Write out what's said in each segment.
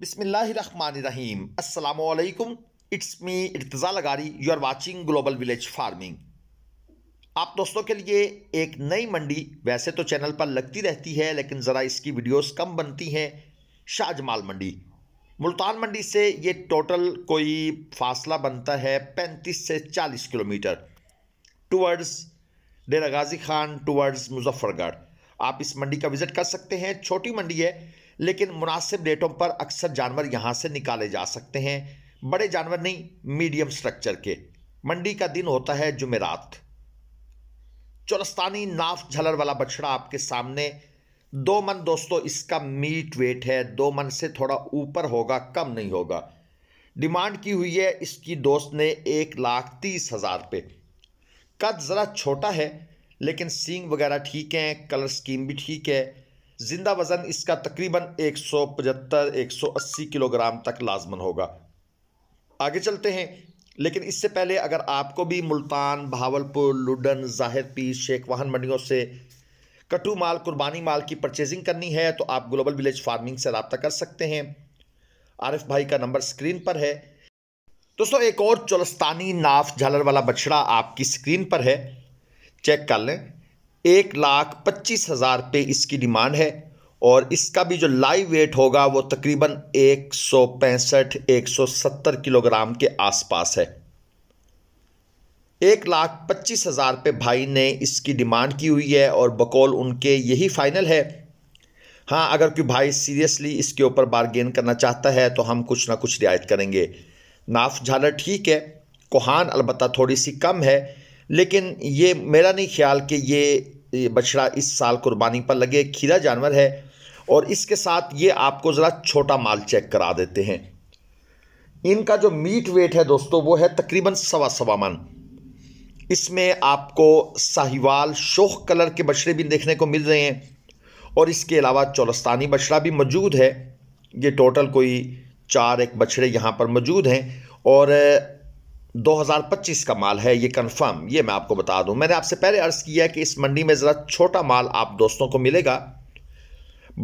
बिसमीम अल्लाम it's me Irtaza लगारी you are watching Global Village Farming आप दोस्तों के लिए एक नई मंडी वैसे तो चैनल पर लगती रहती है लेकिन ज़रा इसकी वीडियोस कम बनती हैं शाहजमाल मंडी मुल्तान मंडी से ये टोटल कोई फासला बनता है 35 से 40 kilometre towards Dera Ghazi Khan towards Muzaffargarh आप इस मंडी का विज़िट कर सकते हैं छोटी मंडी है लेकिन मुनासिब रेटों पर अक्सर जानवर यहाँ से निकाले जा सकते हैं बड़े जानवर नहीं मीडियम स्ट्रक्चर के मंडी का दिन होता है जुमेरात चौरस्तानी नाफ झलर वाला बछड़ा आपके सामने दो मन दोस्तों इसका मीट वेट है दो मन से थोड़ा ऊपर होगा कम नहीं होगा डिमांड की हुई है इसकी दोस्त ने एक लाख तीस हज़ार पे कद ज़रा छोटा है लेकिन सींग वगैरह ठीक हैं कलर स्कीम भी ठीक है ज़िंदा वज़न इसका तकरीबन एक एक सौ पचहत्तर सौ अस्सी किलोग्राम तक लाजमन होगा आगे चलते हैं लेकिन इससे पहले अगर आपको भी मुल्तान भावलपुर लुडन जाहिरपी शेख वाहन मंडियों से कटू माल कुर्बानी माल की परचेजिंग करनी है तो आप ग्लोबल विलेज फार्मिंग से रबता कर सकते हैं आरिफ भाई का नंबर स्क्रीन पर है दोस्तों एक और चौलस्तानी नाफ झालर वाला बछड़ा आपकी स्क्रीन पर है चेक कर लें एक लाख पच्चीस हज़ार पे इसकी डिमांड है और इसका भी जो लाइव वेट होगा वो तकरीबन एक सौ पैंसठ एक सौ सत्तर किलोग्राम के आसपास है एक लाख पच्चीस हज़ार पे भाई ने इसकी डिमांड की हुई है और बकौल उनके यही फ़ाइनल है हाँ अगर कोई भाई सीरियसली इसके ऊपर बारगेन करना चाहता है तो हम कुछ ना कुछ रियायत करेंगे नाफ झालर ठीक है कोहान अलबत्त थोड़ी सी कम है लेकिन ये मेरा नहीं ख्याल कि ये बछड़ा इस साल कुर्बानी पर लगे खीरा जानवर है और इसके साथ ये आपको ज़रा छोटा माल चेक करा देते हैं इनका जो मीट वेट है दोस्तों वो है तकरीबन सवा सवा मन इसमें आपको साहिवाल शोख कलर के बछड़े भी देखने को मिल रहे हैं और इसके अलावा चौलस्तानी बछड़ा भी मौजूद है ये टोटल कोई चार एक बछड़े यहाँ पर मौजूद हैं और 2025 का माल है ये कंफर्म ये मैं आपको बता दूं मैंने आपसे पहले अर्ज़ किया है कि इस मंडी में ज़रा छोटा माल आप दोस्तों को मिलेगा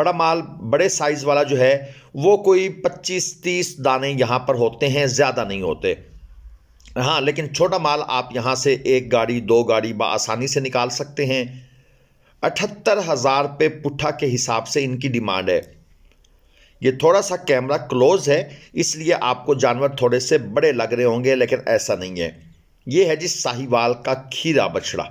बड़ा माल बड़े साइज़ वाला जो है वो कोई 25-30 दाने यहाँ पर होते हैं ज़्यादा नहीं होते हाँ लेकिन छोटा माल आप यहाँ से एक गाड़ी दो गाड़ी आसानी से निकाल सकते हैं अठहत्तर हज़ार पे पुट्ठा के हिसाब से इनकी डिमांड है ये थोड़ा सा कैमरा क्लोज है इसलिए आपको जानवर थोड़े से बड़े लग रहे होंगे लेकिन ऐसा नहीं है ये है जी साहिवाल का खीरा बछड़ा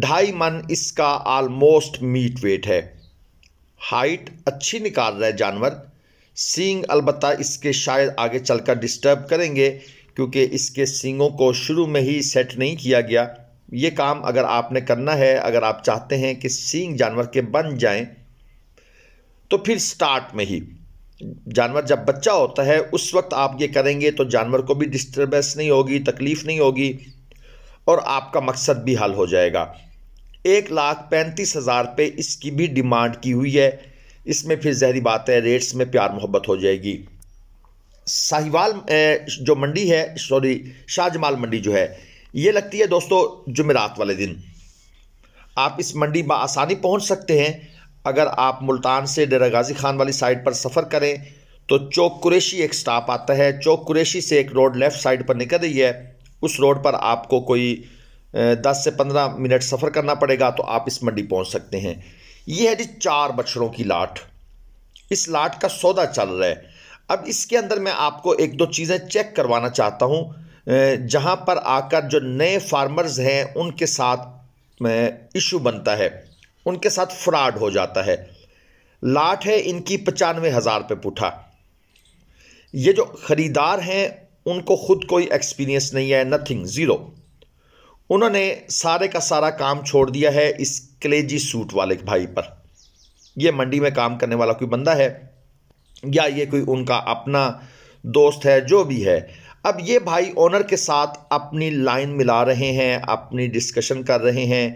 ढाई मन इसका ऑलमोस्ट मीट वेट है हाइट अच्छी निकाल रहा है जानवर सींग अलबत्ता इसके शायद आगे चलकर डिस्टर्ब करेंगे क्योंकि इसके सींगों को शुरू में ही सेट नहीं किया गया ये काम अगर आपने करना है अगर आप चाहते हैं कि सींग जानवर के बन जाएं तो फिर स्टार्ट में ही जानवर जब बच्चा होता है उस वक्त आप ये करेंगे तो जानवर को भी डिस्टर्बेंस नहीं होगी तकलीफ़ नहीं होगी और आपका मकसद भी हल हो जाएगा एक लाख पैंतीस हज़ार पे इसकी भी डिमांड की हुई है इसमें फिर जहरी बात है रेट्स में प्यार मोहब्बत हो जाएगी साहिवाल जो मंडी है सॉरी शाहजमाल मंडी जो है ये लगती है दोस्तों जुमेरात वाले दिन आप इस मंडी में आसानी पहुंच सकते हैं अगर आप मुल्तान से डेरा गाजी खान वाली साइड पर सफ़र करें तो चौक कुरेशी एक स्टाप आता है चौक कुरेशी से एक रोड लेफ़्ट साइड पर निकल रही है उस रोड पर आपको कोई दस से पंद्रह मिनट सफ़र करना पड़ेगा तो आप इस मंडी पहुंच सकते हैं ये है जी चार बछड़ों की लाट इस लाट का सौदा चल रहा है अब इसके अंदर मैं आपको एक दो चीज़ें चेक करवाना चाहता हूँ जहाँ पर आकर जो नए फार्मर्स हैं उनके साथ इशू बनता है उनके साथ फ्रॉड हो जाता है लाट है इनकी पचानवे हज़ार रुपये पुठा ये जो ख़रीदार हैं उनको खुद कोई एक्सपीरियंस नहीं है नथिंग ज़ीरो उन्होंने सारे का सारा काम छोड़ दिया है इस कलेजी सूट वाले भाई पर यह मंडी में काम करने वाला कोई बंदा है या ये कोई उनका अपना दोस्त है जो भी है अब ये भाई ओनर के साथ अपनी लाइन मिला रहे हैं अपनी डिस्कशन कर रहे हैं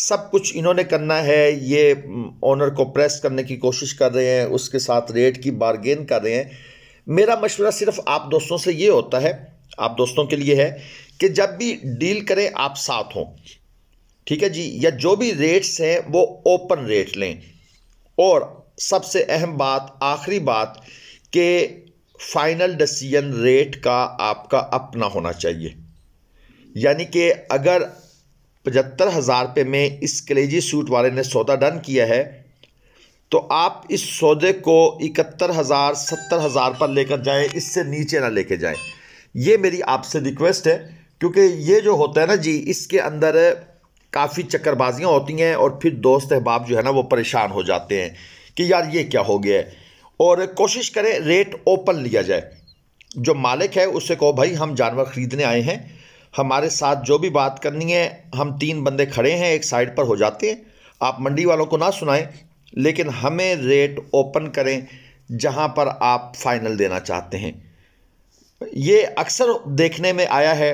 सब कुछ इन्होंने करना है ये ऑनर को प्रेस करने की कोशिश कर रहे हैं उसके साथ रेट की बारगेन कर रहे हैं मेरा मशवरा सिर्फ आप दोस्तों से ये होता है आप दोस्तों के लिए है कि जब भी डील करें आप साथ हों ठीक है जी या जो भी रेट्स हैं वो ओपन रेट लें और सबसे अहम बात आखिरी बात कि फाइनल डिसीजन रेट का आपका अपना होना चाहिए यानी कि अगर पचहत्तर हज़ार रुपये में इस कलेजी सूट वाले ने सौदा डन किया है तो आप इस सौदे को इकहत्तर हज़ार सत्तर हज़ार पर लेकर जाएं इससे नीचे ना लेके जाएं ये मेरी आपसे रिक्वेस्ट है क्योंकि ये जो होता है ना जी इसके अंदर काफ़ी चक्करबाजियाँ होती हैं और फिर दोस्त अहबाब जो है ना वो परेशान हो जाते हैं कि यार ये क्या हो गया है और कोशिश करें रेट ओपन लिया जाए जो मालिक है उससे कहो भाई हम जानवर ख़रीदने आए हैं हमारे साथ जो भी बात करनी है हम तीन बंदे खड़े हैं एक साइड पर हो जाते हैं आप मंडी वालों को ना सुनाएं लेकिन हमें रेट ओपन करें जहां पर आप फाइनल देना चाहते हैं ये अक्सर देखने में आया है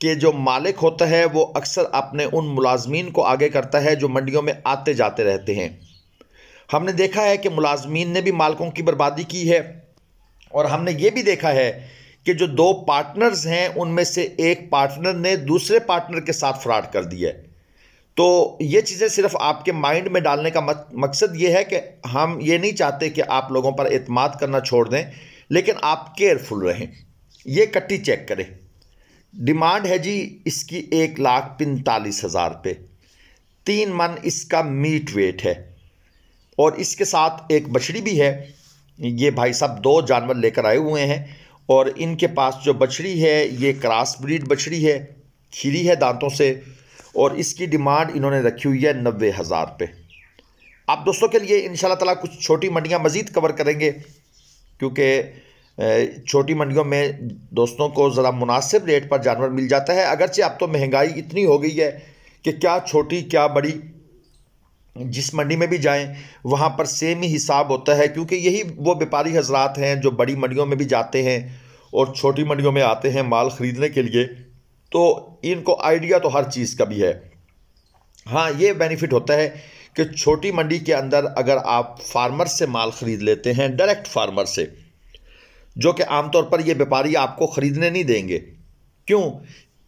कि जो मालिक होता है वो अक्सर अपने उन मुलाजमीन को आगे करता है जो मंडियों में आते जाते रहते हैं हमने देखा है कि मुलाजमीन ने भी मालकों की बर्बादी की है और हमने ये भी देखा है कि जो दो पार्टनर्स हैं उनमें से एक पार्टनर ने दूसरे पार्टनर के साथ फ्रॉड कर दिया है तो ये चीज़ें सिर्फ आपके माइंड में डालने का मकसद ये है कि हम ये नहीं चाहते कि आप लोगों पर अतमाद करना छोड़ दें लेकिन आप केयरफुल रहें ये कट्टी चेक करें डिमांड है जी इसकी एक लाख पैंतालीस हज़ार रुपये तीन मन इसका मीट वेट है और इसके साथ एक बछड़ी भी है ये भाई साहब दो जानवर लेकर आए हुए हैं और इनके पास जो बछड़ी है ये क्रास ब्रीड बछड़ी है खीरी है दांतों से और इसकी डिमांड इन्होंने रखी हुई है नबे हज़ार पे आप दोस्तों के लिए इन ताला कुछ छोटी मंडियाँ मज़ीद कवर करेंगे क्योंकि छोटी मंडियों में दोस्तों को ज़रा मुनासिब रेट पर जानवर मिल जाता है अगरचे अब तो महंगाई इतनी हो गई है कि क्या छोटी क्या बड़ी जिस मंडी में भी जाएं वहाँ पर सेम ही हिसाब होता है क्योंकि यही वो व्यापारी हजरात हैं जो बड़ी मंडियों में भी जाते हैं और छोटी मंडियों में आते हैं माल ख़रीदने के लिए तो इनको आइडिया तो हर चीज़ का भी है हाँ ये बेनिफिट होता है कि छोटी मंडी के अंदर अगर आप फार्मर से माल ख़रीद लेते हैं डायरेक्ट फार्मर से जो कि आमतौर पर ये व्यापारी आपको ख़रीदने नहीं देंगे क्यों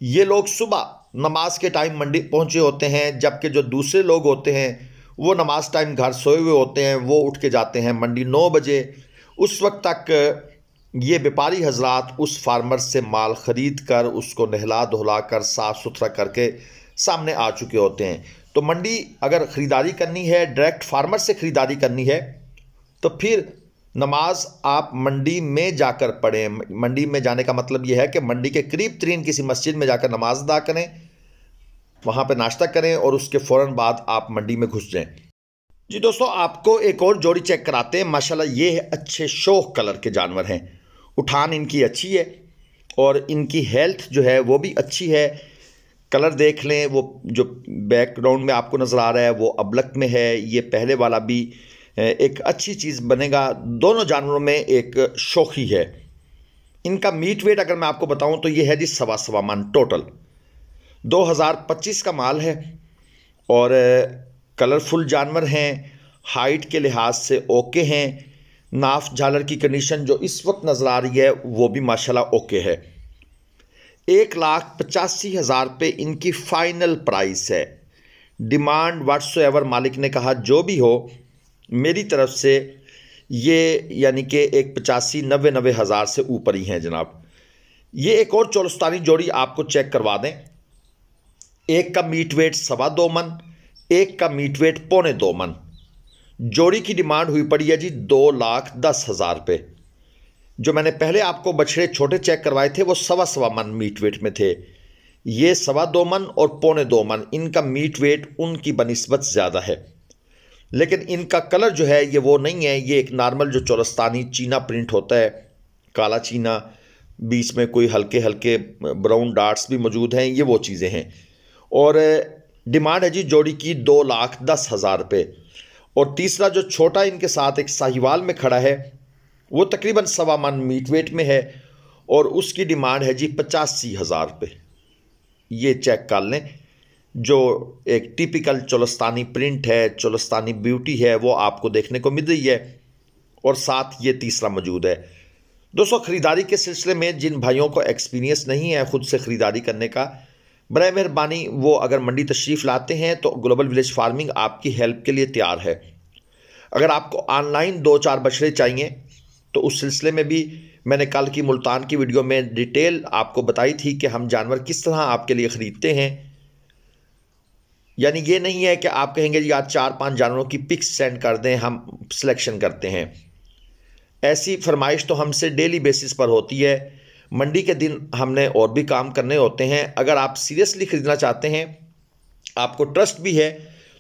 ये लोग सुबह नमाज के टाइम मंडी पहुँचे होते हैं जबकि जो दूसरे लोग होते हैं वो नमाज टाइम घर सोए हुए होते हैं वो उठ के जाते हैं मंडी नौ बजे उस वक्त तक ये व्यापारी हजरात उस फार्मर से माल ख़रीद कर उसको नहला धुला कर साफ़ सुथरा करके सामने आ चुके होते हैं तो मंडी अगर ख़रीदारी करनी है डायरेक्ट फार्मर से ख़रीदारी करनी है तो फिर नमाज आप मंडी में जाकर पढ़ें मंडी में जाने का मतलब यह है कि मंडी के करीब तरीन किसी मस्जिद में जाकर नमाज अदा करें वहाँ पे नाश्ता करें और उसके फ़ौर बाद आप मंडी में घुस जाएँ जी दोस्तों आपको एक और जोड़ी चेक कराते हैं माशाल्लाह ये है अच्छे शोह कलर के जानवर हैं उठान इनकी अच्छी है और इनकी हेल्थ जो है वो भी अच्छी है कलर देख लें वो जो बैकग्राउंड में आपको नज़र आ रहा है वो अबलक में है ये पहले वाला भी एक अच्छी चीज़ बनेगा दोनों जानवरों में एक शोखी है इनका मीट वेट अगर मैं आपको बताऊं तो ये है जी सवा सवा मन टोटल 2025 का माल है और कलरफुल जानवर हैं हाइट के लिहाज से ओके हैं नाफ झालर की कंडीशन जो इस वक्त नज़र आ रही है वो भी माशाल्लाह ओके है एक लाख पचासी हज़ार पे इनकी फ़ाइनल प्राइस है डिमांड वाट्स एवर मालिक ने कहा जो भी हो मेरी तरफ से ये यानी कि एक पचासी नबे नबे हज़ार से ऊपर ही हैं जनाब ये एक और चौलस्तानी जोड़ी आपको चेक करवा दें एक का मीट वेट सवा दो मन एक का मीट वेट पौने दो मन जोड़ी की डिमांड हुई पड़ी है जी दो लाख दस हज़ार रुपये जो मैंने पहले आपको बछड़े छोटे चेक करवाए थे वो सवा सवा मन मीट वेट में थे ये सवा दो मन और पौने दो मन इनका मीट वेट उनकी बनस्बत ज़्यादा है लेकिन इनका कलर जो है ये वो नहीं है ये एक नॉर्मल जो चौरस्तानी चीना प्रिंट होता है काला चीना बीच में कोई हल्के हल्के ब्राउन डार्ट्स भी मौजूद हैं ये वो चीज़ें हैं और डिमांड है जी जोड़ी की दो लाख दस हज़ार रुपये और तीसरा जो छोटा इनके साथ एक साहिवाल में खड़ा है वो तकरीबन सवा मन मीट वेट में है और उसकी डिमांड है जी पचासी हज़ार रुपये ये चेक कर लें जो एक टिपिकल चोलस्तानी प्रिंट है चोलस्तानी ब्यूटी है वो आपको देखने को मिल रही है और साथ ये तीसरा मौजूद है दोस्तों ख़रीदारी के सिलसिले में जिन भाइयों को एक्सपीरियंस नहीं है ख़ुद से ख़रीदारी करने का बर मेहरबानी वो अगर मंडी तशरीफ़ लाते हैं तो ग्लोबल विलेज फार्मिंग आपकी हेल्प के लिए तैयार है अगर आपको ऑनलाइन दो चार बछड़े चाहिए तो उस सिलसिले में भी मैंने कल की मुल्तान की वीडियो में डिटेल आपको बताई थी कि हम जानवर किस तरह आपके लिए ख़रीदते हैं यानी ये नहीं है कि आप कहेंगे जी आज चार पांच जानवरों की पिक्स सेंड कर दें हम सिलेक्शन करते हैं ऐसी फरमाइश तो हमसे डेली बेसिस पर होती है मंडी के दिन हमने और भी काम करने होते हैं अगर आप सीरियसली खरीदना चाहते हैं आपको ट्रस्ट भी है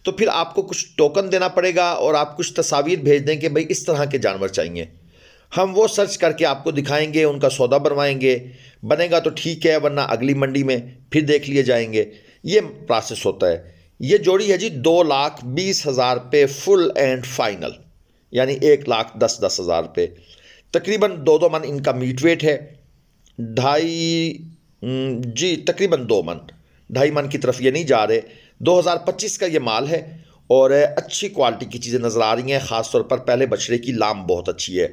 तो फिर आपको कुछ टोकन देना पड़ेगा और आप कुछ तस्वीर भेज दें कि भाई इस तरह के जानवर चाहिए हम वो सर्च करके आपको दिखाएंगे उनका सौदा बनवाएंगे बनेगा तो ठीक है वरना अगली मंडी में फिर देख लिए जाएंगे ये प्रोसेस होता है ये जोड़ी है जी दो लाख बीस हज़ार पे फुल एंड फाइनल यानी एक लाख दस दस हज़ार पे तकरीबन दो दो मन इनका मीट वेट है ढाई जी तकरीबन दो मन ढाई मन की तरफ ये नहीं जा रहे 2025 का ये माल है और अच्छी क्वालिटी की चीज़ें नज़र आ रही हैं ख़ासतौर पर पहले बछड़े की लाम बहुत अच्छी है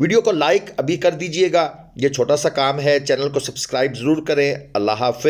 वीडियो को लाइक अभी कर दीजिएगा ये छोटा सा काम है चैनल को सब्सक्राइब ज़रूर करें अल्लाह हाफ